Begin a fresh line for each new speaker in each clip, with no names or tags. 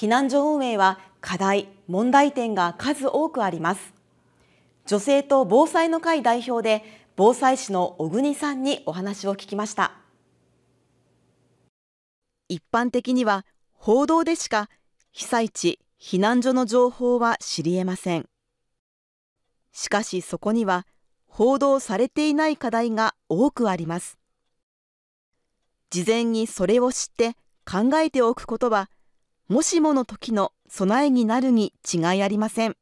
避難所運営は課題、問題点が数多くあります。女性と防災の会代表で防災士の小国さんにお話を聞きました一般的には報道でしか被災地避難所の情報は知り得ませんしかしそこには報道されていない課題が多くあります事前にそれを知って考えておくことはもしもの時の備えになるに違いありません。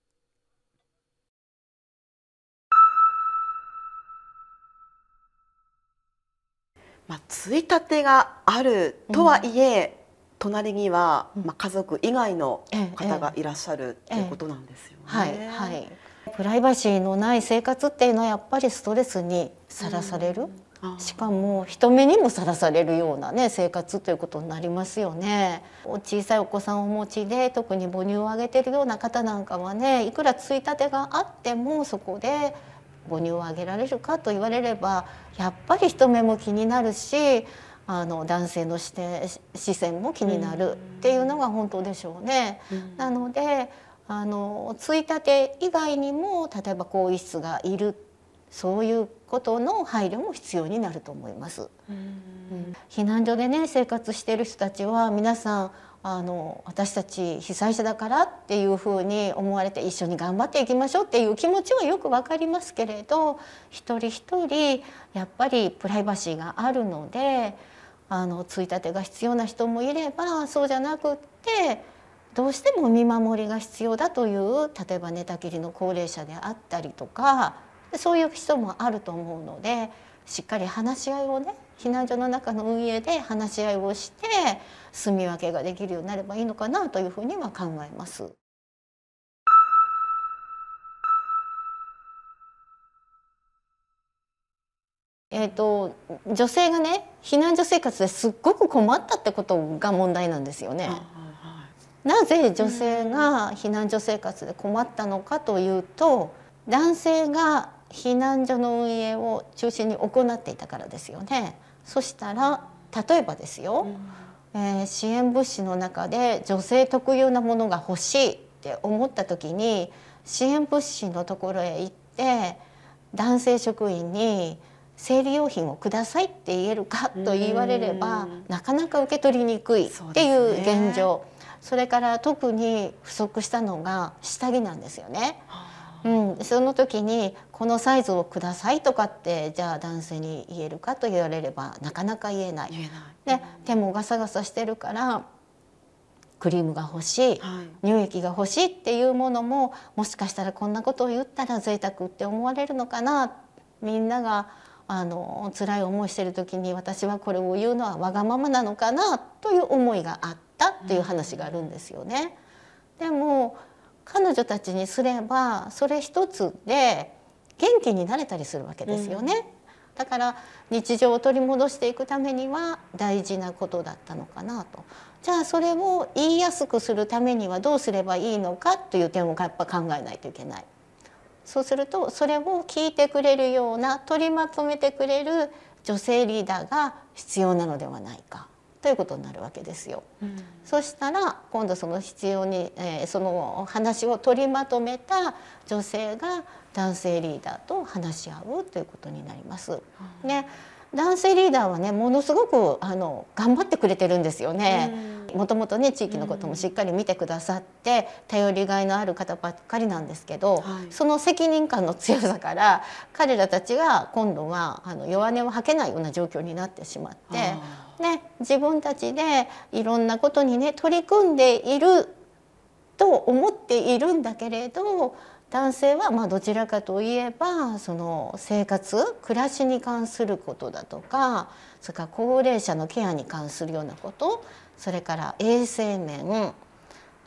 まあ、ついたてがあるとはいえ、うん、隣には、まあ、家族以外の方がいらっしゃるということなんですよね。はい、は
い、プライバシーのない生活っていうのはやっぱりストレスにさらされる、うしかも人目にもさらされるようなね生活ということになりますよね小さいお子さんをお持ちで特に母乳をあげてるような方なんかはねいくらついたてがあってもそこで母乳をあげられるかと言われればやっぱり人目も気になるしあの男性の視点視線も気になるっていうのが本当でしょうね。うん、なのであのついたて以外にも例えば更衣室がいるそういうことの配慮も必要になると思います。うん、避難所でね生活している人たちは皆さんあの私たち被災者だからっていうふうに思われて一緒に頑張っていきましょうっていう気持ちはよくわかりますけれど一人一人やっぱりプライバシーがあるのであのついたてが必要な人もいればそうじゃなくってどうしても見守りが必要だという例えば寝たきりの高齢者であったりとかそういう人もあると思うのでしっかり話し合いをね避難所の中の運営で話し合いをして住み分けができるようになればいいのかなというふうには考えます。えーと、と女性がね避難所生活ですっごく困ったってことが問題なんですよね。なぜ女性が避難所生活で困ったのかというと男性が避難所の運営を中心に行っていたからですよね。そしたら例えばですよ、うん、えー、支援物資の中で女性特有なものが欲しいって思った時に支援物資のところへ行って男性職員に生理用品をくださいって言えるかと言われればなかなか受け取りにくいっていう現状それから特に不足したのが下着なんですよね。はあうん、その時にこのサイズをくださいとかってじゃあ男性に言えるかと言われればなかなか言えない。で手もガサガサしてるからクリームが欲しい、はい、乳液が欲しいっていうものももしかしたらこんなことを言ったら贅沢って思われるのかなみんながあの辛い思いしてる時に私はこれを言うのはわがままなのかなという思いがあったという話があるんですよね。でも彼女たちにすればそれ一つで元気になれたりするわけですよね。うんだから日常を取り戻していくためには大事なことだったのかなと。じゃあそれを言いやすくするためにはどうすればいいのかという点をやっぱ考えないといけない。そうするとそれを聞いてくれるような取りまとめてくれる女性リーダーが必要なのではないか。ということになるわけですよ。うん、そしたら今度その必要に、えー、その話を取りまとめた女性が男性リーダーと話し合うということになります。うん、ね男性リーダーはねものすごくあの頑張ってくれてるんですよね。うんもともとね地域のこともしっかり見てくださって、頼りがいのある方ばっかりなんですけど、はい、その責任感の強さから彼らたちが今度はあの弱音を吐けないような状況になってしまって、ね、自分たちでいろんなことにね取り組んでいると思っているんだけれど男性はまどちらかといえばその生活暮らしに関することだとかそれから高齢者のケアに関するようなことそれから衛生面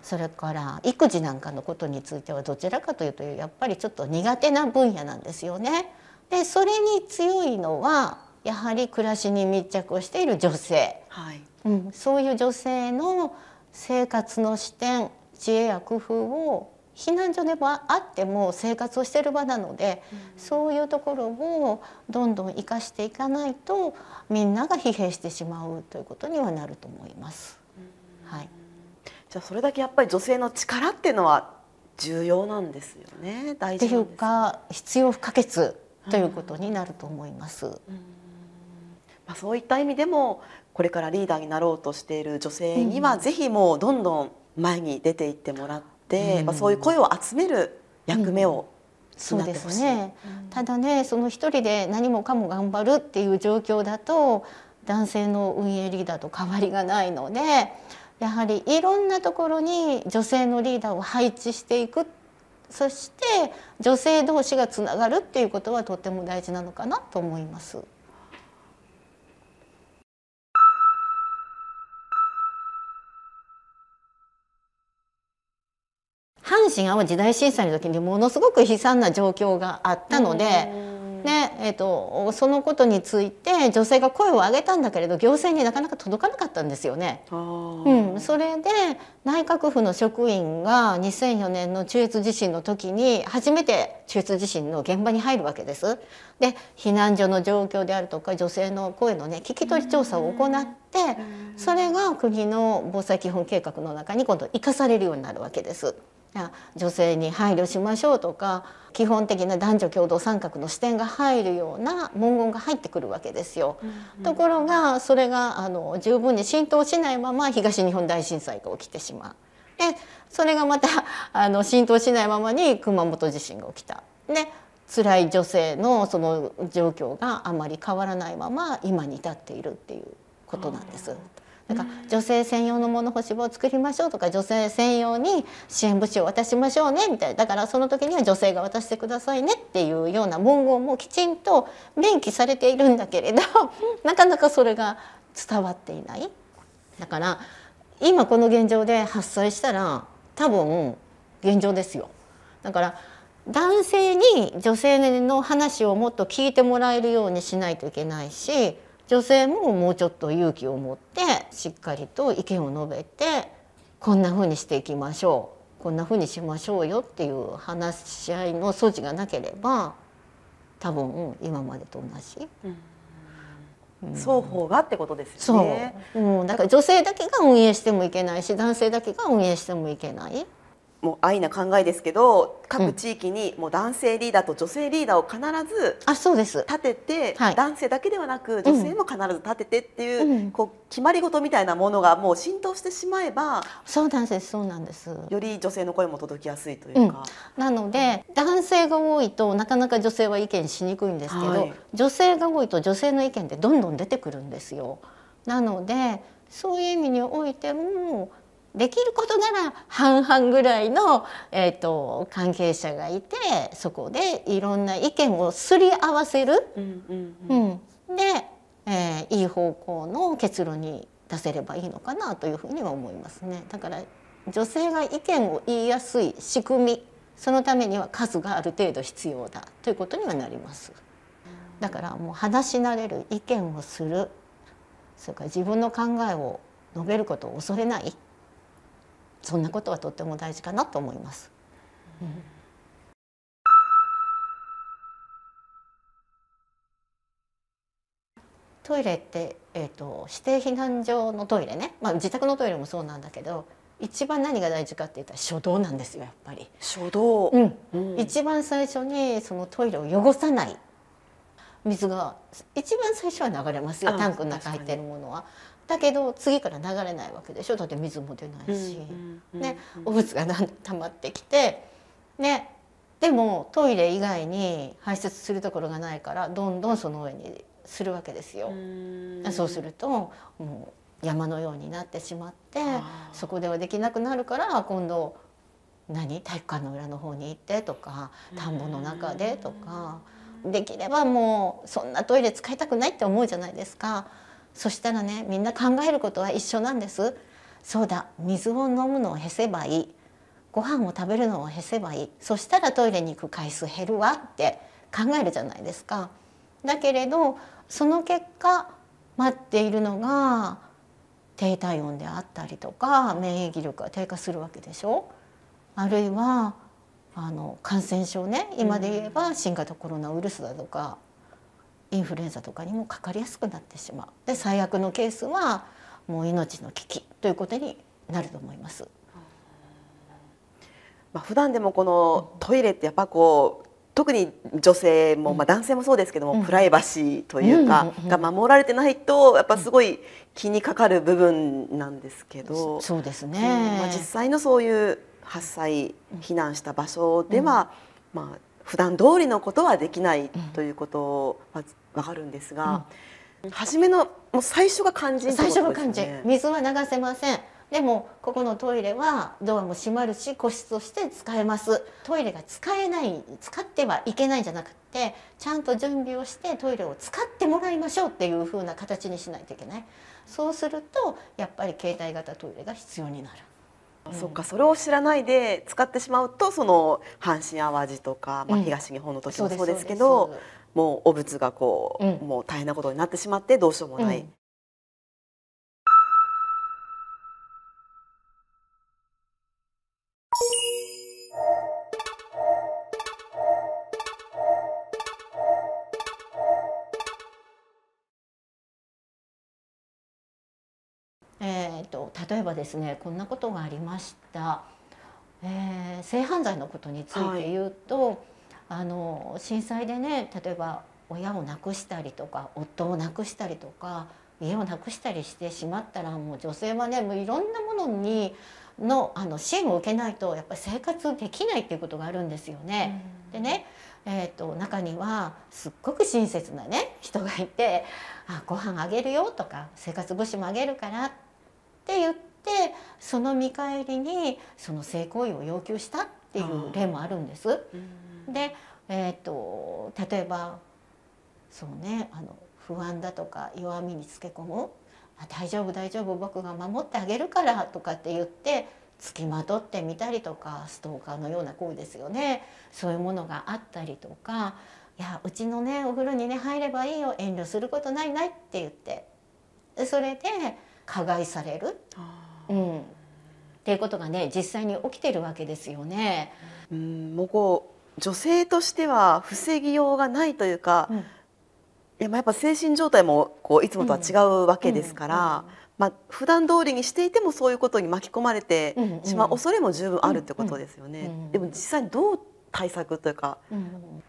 それから育児なんかのことについてはどちらかというとやっぱりちょっと苦手な分野なんですよね。でそれに強いのはやはり暮らしに密着をしている女性、はい、うん、そういう女性の生活の視点知恵や工夫を避難所ではあっても生活をしてる場なので、そういうところをどんどん生かしていかないとみんなが疲弊してしまうということにはなると思いま
す。はい、じゃあそれだけやっぱり女性の力っていうのは重要なんですよね大事、ね、って
いうか必要不可欠ということになると思いま
す。まあ、そういった意味でもこれからリーダーになろうとしている女性には、ぜひもうどんどん前に出ていってもらっ、まあ、そういう声を集める役目を、そうですね、
ただねその一人で何もかも頑張るっていう状況だと男性の運営リーダーと変わりがないのでやはりいろんなところに女性のリーダーを配置していくそして女性同士がつながるっていうことはとっても大事なのかなと思います。阪神・淡路大震災の時にものすごく悲惨な状況があったので、ねえーと、とそのことについて女性が声を上げたんだけれど行政になかなか届かなかったんですよね。うん、それで内閣府の職員が2004年の中越地震の時に初めて中越地震の現場に入るわけです。で避難所の状況であるとか女性の声のね聞き取り調査を行ってそれが国の防災基本計画の中に今度生かされるようになるわけです。女性に配慮しましょうとか基本的な男女共同参画の視点が入るような文言が入ってくるわけですよ。うんうん、ところがそれがあの十分に浸透しないまま東日本大震災が起きてしまう。でそれがまたあの浸透しないままに熊本地震が起きた。で辛い女性のその状況があまり変わらないまま今に至っているっていうことなんです。んか女性専用の物干し場を作りましょうとか女性専用に支援物資を渡しましょうねみたいなだからその時には女性が渡してくださいねっていうような文言もきちんと明記されているんだけれど なかなかそれが伝わっていない。だから今この現状で発災したら多分現状ですよ。だから男性に女性の話をもっと聞いてもらえるようにしないといけないし女性ももうちょっと勇気を持ってしっかりと意見を述べてこんなふうにしていきましょうこんなふうにしましょうよっていう話し合いの措置がなければ多分今までと同じ。うん双
方がってことですよね。そう、うん、だから女性だけが
運営してもいけないし、男性だけが運営してもいけない。
もう愛な考えですけど各地域にもう男性リーダーと女性リーダーを必ず立てて、はい、男性だけではなく女性も必ず立ててっていううん、こう決まり事みたいなものがもう浸透してしまえばそうなんですそうなんですより女性の声も届きやすいというか、
うん、なので男性が多いとなかなか女性は意見しにくいんですけど、はい、女性が多いと女性の意見ってどんどん出てくるんですよ。なのでそういう意味においてもできることなら半々ぐらいの、えーと、関係者がいてそこでいろんな意見をすり合わせる、うんうんうん、で、えー、いい方向の結論に出せればいいのかなというふうには思いますね。だから女性が意見を言いやすい仕組みそのためには数がある程度必要だということにはなります。だからもう話し慣れる意見をするそれから自分の考えを述べることを恐れないそんなことはとても大事かなと思います。うん、トイレって、えーと、と指定避難所のトイレね、まあ、自宅のトイレもそうなんだけど一番何が大事かって言ったら初動なんですよやっぱり初動、うん、うん、一番最初にそのトイレを汚さない水が一番最初は流れますよタンクの中入ってるものはだけど次から流れないわけでしょだって水も出ないし、ね、汚物が溜まってきて、ね、でもトイレ以外に排泄するところがないからどんどんその上にするわけですよ。うそうするともう山のようになってしまってそこではできなくなるから今度何体育館の裏の方に行ってとか田んぼの中でとかできればもうそんなトイレ使いたくないって思うじゃないですか。そしたらねみんな考えることは一緒なんですそうだ水を飲むのをへせばいいご飯を食べるのをへせばいいそしたらトイレに行く回数減るわって考えるじゃないですかだけれどその結果待っているのが低体温であったりとか免疫力が低下するわけでしょあるいはあの感染症ね今で言えば新型コロナウイルスだとかインフルエンザとかにもかかりやすくなってしまうで最悪のケースはもう命の危機ということになると思います。
まあ、普段でもこのトイレってやっぱこう特に女性も、まあ、男性もそうですけども、プライバシーというか、が守られてないとやっぱすごい気にかかる部分なんですけどそうですね、まあ、実際のそういう発災避難した場所では、まあ、普段通りのことはできないということはわかるんですが、うん、初めのもう最初が肝心、ね、最初の肝心水は流せま
せんでもここのトイレはドアも閉まるし個室として使えますトイレが使えない使ってはいけないんじゃなくてちゃんと準備をしてトイレを使ってもらいましょうっていう風な形にしないといけないそうするとやっぱり携帯
型トイレが必要になる。そっかそれを知らないで使ってしまうとその阪神・淡路とか、まあ、東日本の時もそうですけど、もう汚物がこう、もう大変なことになってしまってどうしようもない。
例えばですねこんなことがありました、えー、性犯罪のことについて言うと、はい、あの震災でね例えば親を亡くしたりとか夫を亡くしたりとか家をなくしたりしてしまったらもう女性はねもういろんなものにのあの支援を受けないとやっぱり生活できないっていうことがあるんですよね。でね、えーと、中にはすっごく親切なね人がいて「あご飯あげるよ」とか「生活物資もあげるから」っって言ってその見返りにその性行為を要求したっていう例もあるんです。で、えーと、例えばそうねあの不安だとか弱みにつけ込む「大丈夫大丈夫僕が守ってあげるから」とかって言って付きまとってみたりとかストーカーのような行為ですよねそういうものがあったりとか「いやうちのねお風呂にね入ればいいよ遠慮することないない」って言ってそれで加害される、
うん、っていうことがね実際に起きてるわけですよね。うんもうこう女性としては防ぎようがないというか、うん、やっぱ精神状態もこういつもとは違うわけですから、まあ、普段通りにしていてもそういうことに巻き込まれてしまう恐れも十分あるってことですよね。でも実際どう対策というか、うん、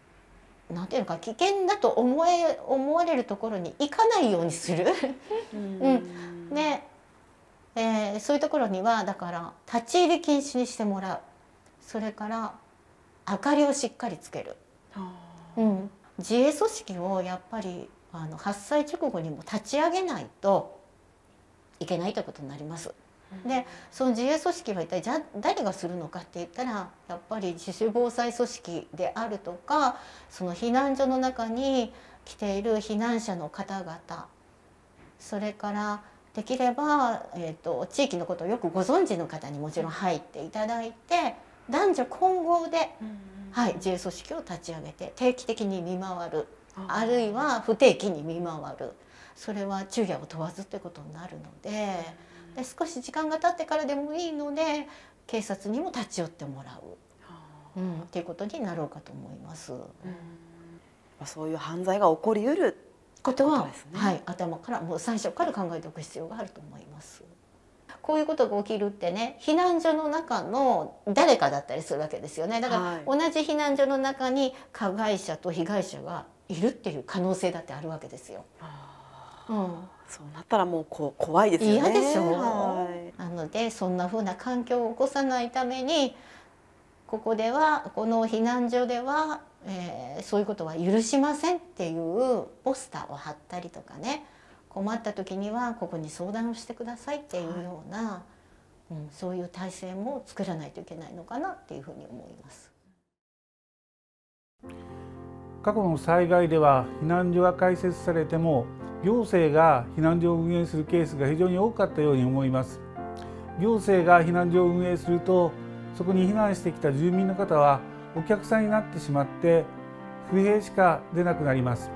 なんていうのか危険だと思え思わ
れるところに行かないようにする。うん、でえー、そういうところにはだから立ち入り禁止にしてもらうそれから明かりをしっかりつける、うん、自衛組織をやっぱりあの発災直後にも立ち上げないといけないということになります。でその自衛組織は一体じゃ誰がするのかって言ったらやっぱり自主防災組織であるとかその避難所の中に来ている避難者の方々それからできれば、えーと、地域のことをよくご存知の方にもちろん入っていただいて男女混合で、はい、自衛組織を立ち上げて定期的に見回るあるいは不定期に見回るそれは昼夜を問わずということになるので。で少し時間が経ってからでもいいので警察にも立ち寄ってもらう、うん、いうことになろうかと思います。うそういう犯罪が起こりうることは、はい、頭からもう最初から考えておく必要があると思います。こういうことが起きるってね避難所の中の誰かだったりするわけですよねだから同じ避難所の中に加害者と被害者がいるっていう可能性だってあるわけで
すよ。そうなったらもうこ怖いですよね。嫌でしょ、は
い、なのでそんな風な環境を起こさないためにここではこの避難所では、えー、そういうことは許しませんっていうポスターを貼ったりとかね困った時にはここに相談をしてくださいっていうような、はい、うん、そういう体制も作らないといけないのかなっていうふうに思います。過去の災害では避難所が開設されても行政が避難所を運営するケースが非常に多かったように思います行政が避難所を運営するとそこに避難してきた住民の方はお客さんになってしまって不平しか出なくなります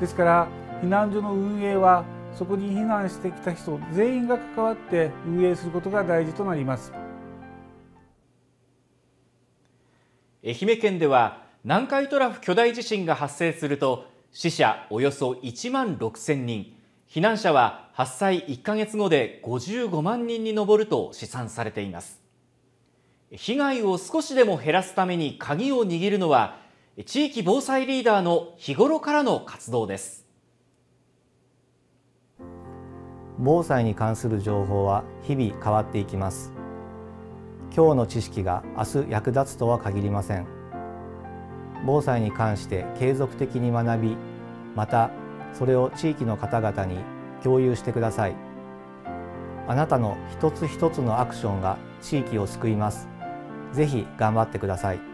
ですから避難所の運営はそこに避難してきた人全員が関わって運営することが大事となります
愛媛県では南海トラフ巨大地震が発生すると死者およそ1万6000人避難者は発災1か月後で55万人に上ると試算されています被害を少しでも減らすために鍵を握るのは地域防災リーダーの日頃からの活動です防災に関する情報は日
々変わっていきます今日の知識が明日役立つとは限りません防災に関して継続的に学びまたそれを地域の方々に共有してくださいあなたの一つ一つのアクションが地域を救いますぜひ頑張ってください